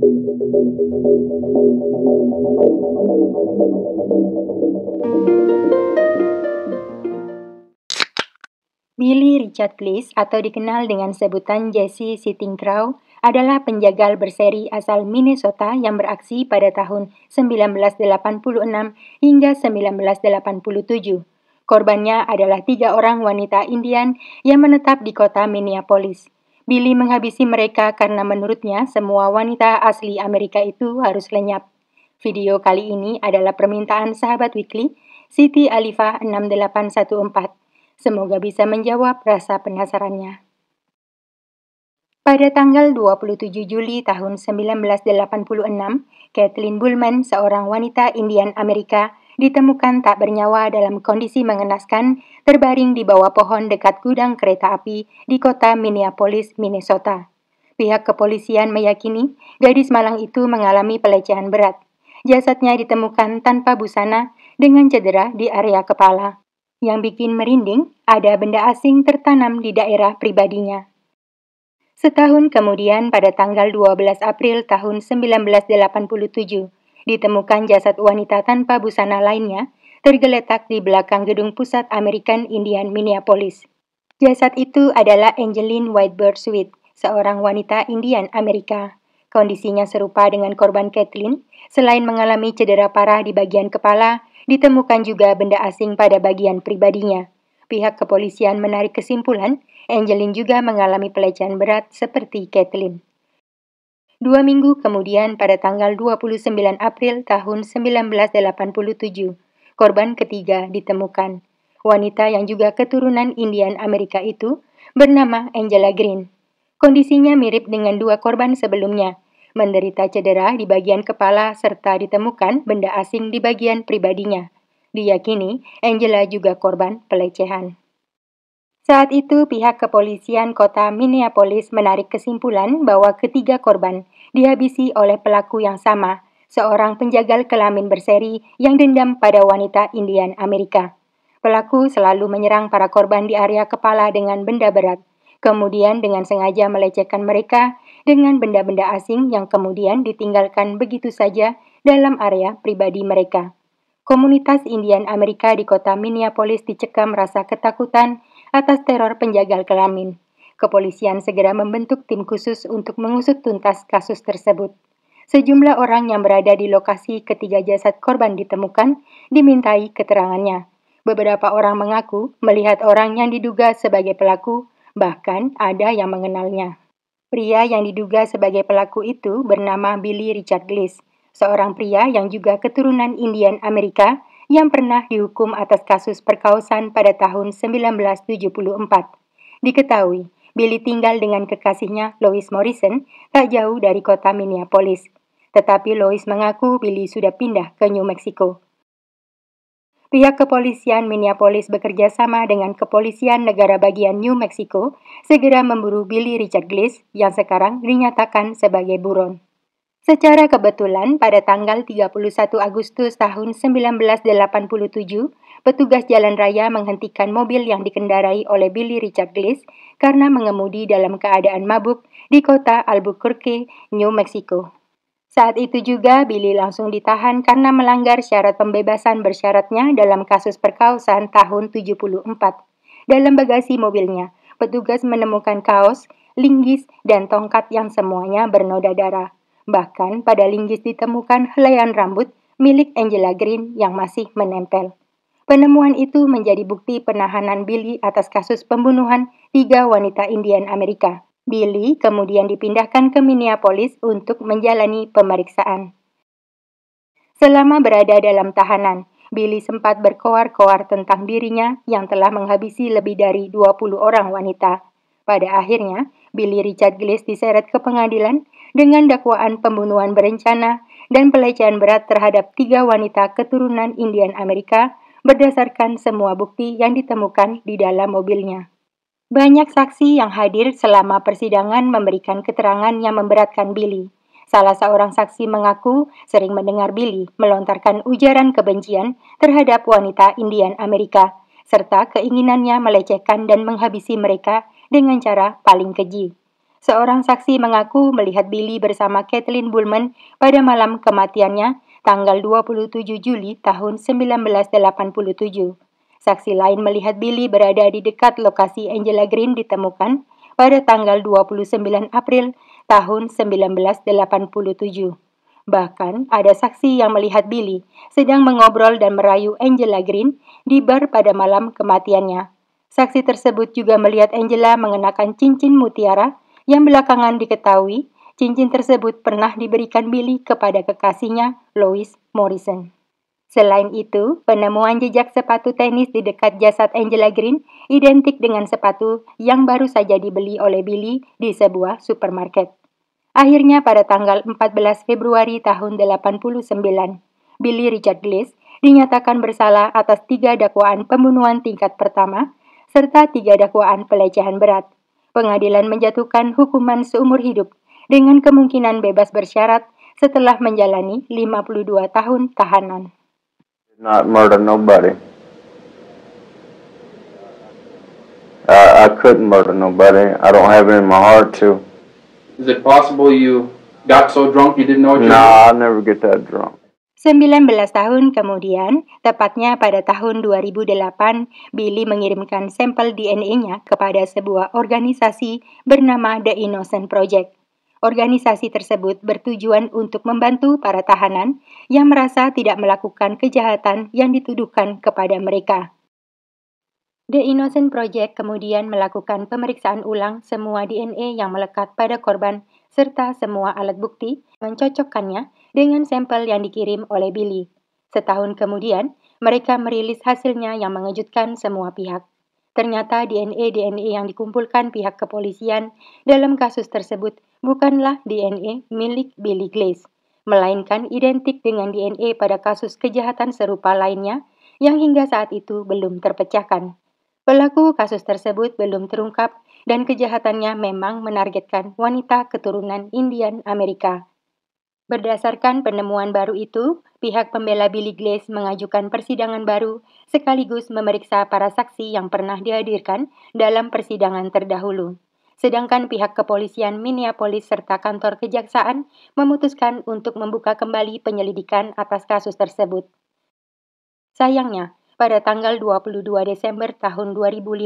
Billy Richard Bliss atau dikenal dengan sebutan Jesse Sitting Crow adalah penjagal berseri asal Minnesota yang beraksi pada tahun 1986 hingga 1987. Korbannya adalah tiga orang wanita Indian yang menetap di kota Minneapolis. Billy menghabisi mereka karena menurutnya semua wanita asli Amerika itu harus lenyap. Video kali ini adalah permintaan sahabat weekly Siti Alifa 6814. Semoga bisa menjawab rasa penasarannya. Pada tanggal 27 Juli tahun 1986, Kathleen Bullman, seorang wanita Indian Amerika, ditemukan tak bernyawa dalam kondisi mengenaskan, terbaring di bawah pohon dekat gudang kereta api di kota Minneapolis, Minnesota. Pihak kepolisian meyakini gadis malang itu mengalami pelecehan berat. Jasadnya ditemukan tanpa busana dengan cedera di area kepala. Yang bikin merinding, ada benda asing tertanam di daerah pribadinya. Setahun kemudian pada tanggal 12 April tahun 1987, ditemukan jasad wanita tanpa busana lainnya tergeletak di belakang gedung pusat American Indian Minneapolis. Jasad itu adalah Angeline Whitebird Sweet, seorang wanita Indian Amerika. Kondisinya serupa dengan korban Kathleen, selain mengalami cedera parah di bagian kepala, ditemukan juga benda asing pada bagian pribadinya. Pihak kepolisian menarik kesimpulan, Angeline juga mengalami pelecehan berat seperti Kathleen. Dua minggu kemudian pada tanggal 29 April tahun 1987, korban ketiga ditemukan. Wanita yang juga keturunan Indian Amerika itu bernama Angela Green. Kondisinya mirip dengan dua korban sebelumnya, menderita cedera di bagian kepala serta ditemukan benda asing di bagian pribadinya. Diyakini Angela juga korban pelecehan. Saat itu, pihak kepolisian kota Minneapolis menarik kesimpulan bahwa ketiga korban dihabisi oleh pelaku yang sama, seorang penjagal kelamin berseri yang dendam pada wanita Indian Amerika. Pelaku selalu menyerang para korban di area kepala dengan benda berat, kemudian dengan sengaja melecehkan mereka dengan benda-benda asing yang kemudian ditinggalkan begitu saja dalam area pribadi mereka. Komunitas Indian Amerika di kota Minneapolis dicekam rasa ketakutan atas teror penjagal kelamin. Kepolisian segera membentuk tim khusus untuk mengusut tuntas kasus tersebut. Sejumlah orang yang berada di lokasi ketiga jasad korban ditemukan dimintai keterangannya. Beberapa orang mengaku melihat orang yang diduga sebagai pelaku, bahkan ada yang mengenalnya. Pria yang diduga sebagai pelaku itu bernama Billy Richard Gliss, seorang pria yang juga keturunan Indian Amerika yang pernah dihukum atas kasus perkausan pada tahun 1974. Diketahui, Billy tinggal dengan kekasihnya Lois Morrison tak jauh dari kota Minneapolis. Tetapi Lois mengaku Billy sudah pindah ke New Mexico. Pihak kepolisian Minneapolis bekerja sama dengan kepolisian negara bagian New Mexico segera memburu Billy Richard Gliss yang sekarang dinyatakan sebagai buron. Secara kebetulan, pada tanggal 31 Agustus tahun 1987, petugas jalan raya menghentikan mobil yang dikendarai oleh Billy Richard Gliss karena mengemudi dalam keadaan mabuk di kota Albuquerque, New Mexico. Saat itu juga, Billy langsung ditahan karena melanggar syarat pembebasan bersyaratnya dalam kasus perkaosan tahun 74. Dalam bagasi mobilnya, petugas menemukan kaos, linggis, dan tongkat yang semuanya bernoda darah. Bahkan pada linggis ditemukan helaian rambut milik Angela Green yang masih menempel. Penemuan itu menjadi bukti penahanan Billy atas kasus pembunuhan tiga wanita Indian Amerika. Billy kemudian dipindahkan ke Minneapolis untuk menjalani pemeriksaan. Selama berada dalam tahanan, Billy sempat berkoar-koar tentang dirinya yang telah menghabisi lebih dari 20 orang wanita. Pada akhirnya, Billy Richard Gillis diseret ke pengadilan dengan dakwaan pembunuhan berencana dan pelecehan berat terhadap tiga wanita keturunan Indian Amerika berdasarkan semua bukti yang ditemukan di dalam mobilnya. Banyak saksi yang hadir selama persidangan memberikan keterangan yang memberatkan Billy. Salah seorang saksi mengaku sering mendengar Billy melontarkan ujaran kebencian terhadap wanita Indian Amerika, serta keinginannya melecehkan dan menghabisi mereka dengan cara paling keji. Seorang saksi mengaku melihat Billy bersama Kathleen Bullman pada malam kematiannya tanggal 27 Juli tahun 1987. Saksi lain melihat Billy berada di dekat lokasi Angela Green ditemukan pada tanggal 29 April tahun 1987. Bahkan ada saksi yang melihat Billy sedang mengobrol dan merayu Angela Green di bar pada malam kematiannya. Saksi tersebut juga melihat Angela mengenakan cincin mutiara yang belakangan diketahui cincin tersebut pernah diberikan Billy kepada kekasihnya Lois Morrison. Selain itu, penemuan jejak sepatu tenis di dekat jasad Angela Green identik dengan sepatu yang baru saja dibeli oleh Billy di sebuah supermarket. Akhirnya pada tanggal 14 Februari tahun 89, Billy Richard Gliss dinyatakan bersalah atas tiga dakwaan pembunuhan tingkat pertama serta tiga dakwaan pelecehan berat pengadilan menjatuhkan hukuman seumur hidup dengan kemungkinan bebas bersyarat setelah menjalani 52 tahun tahanan. Not murder nobody. I, I couldn't murder nobody. I don't have it in my heart to. Is it possible you got so drunk you didn't know what you were? No, nah, I never get that drunk. 19 tahun kemudian, tepatnya pada tahun 2008, Billy mengirimkan sampel DNA-nya kepada sebuah organisasi bernama The Innocent Project. Organisasi tersebut bertujuan untuk membantu para tahanan yang merasa tidak melakukan kejahatan yang dituduhkan kepada mereka. The Innocent Project kemudian melakukan pemeriksaan ulang semua DNA yang melekat pada korban serta semua alat bukti, mencocokkannya dengan sampel yang dikirim oleh Billy. Setahun kemudian, mereka merilis hasilnya yang mengejutkan semua pihak. Ternyata DNA-DNA yang dikumpulkan pihak kepolisian dalam kasus tersebut bukanlah DNA milik Billy Glaze, melainkan identik dengan DNA pada kasus kejahatan serupa lainnya yang hingga saat itu belum terpecahkan. Pelaku kasus tersebut belum terungkap dan kejahatannya memang menargetkan wanita keturunan Indian Amerika. Berdasarkan penemuan baru itu, pihak pembela Billy Glaze mengajukan persidangan baru sekaligus memeriksa para saksi yang pernah dihadirkan dalam persidangan terdahulu. Sedangkan pihak kepolisian Minneapolis serta kantor kejaksaan memutuskan untuk membuka kembali penyelidikan atas kasus tersebut. Sayangnya, pada tanggal 22 Desember tahun 2015,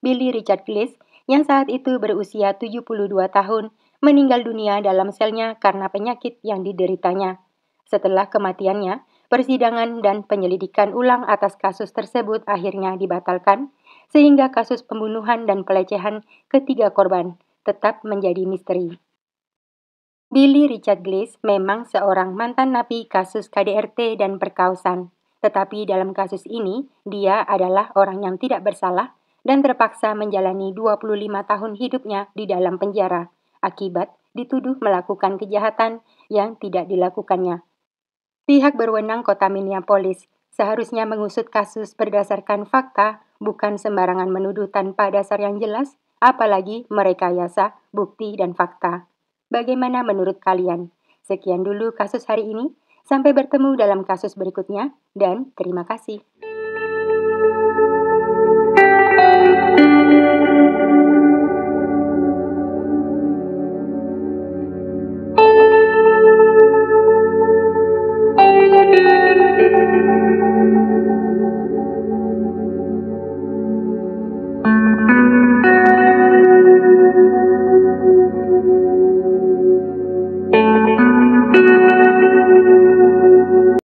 Billy Richard Glaze yang saat itu berusia 72 tahun meninggal dunia dalam selnya karena penyakit yang dideritanya. Setelah kematiannya, persidangan dan penyelidikan ulang atas kasus tersebut akhirnya dibatalkan, sehingga kasus pembunuhan dan pelecehan ketiga korban tetap menjadi misteri. Billy Richard Glaze memang seorang mantan napi kasus KDRT dan perkausan, tetapi dalam kasus ini dia adalah orang yang tidak bersalah dan terpaksa menjalani 25 tahun hidupnya di dalam penjara akibat dituduh melakukan kejahatan yang tidak dilakukannya. Pihak berwenang kota Minneapolis seharusnya mengusut kasus berdasarkan fakta, bukan sembarangan menuduh tanpa dasar yang jelas, apalagi merekayasa bukti dan fakta. Bagaimana menurut kalian? Sekian dulu kasus hari ini. Sampai bertemu dalam kasus berikutnya, dan terima kasih.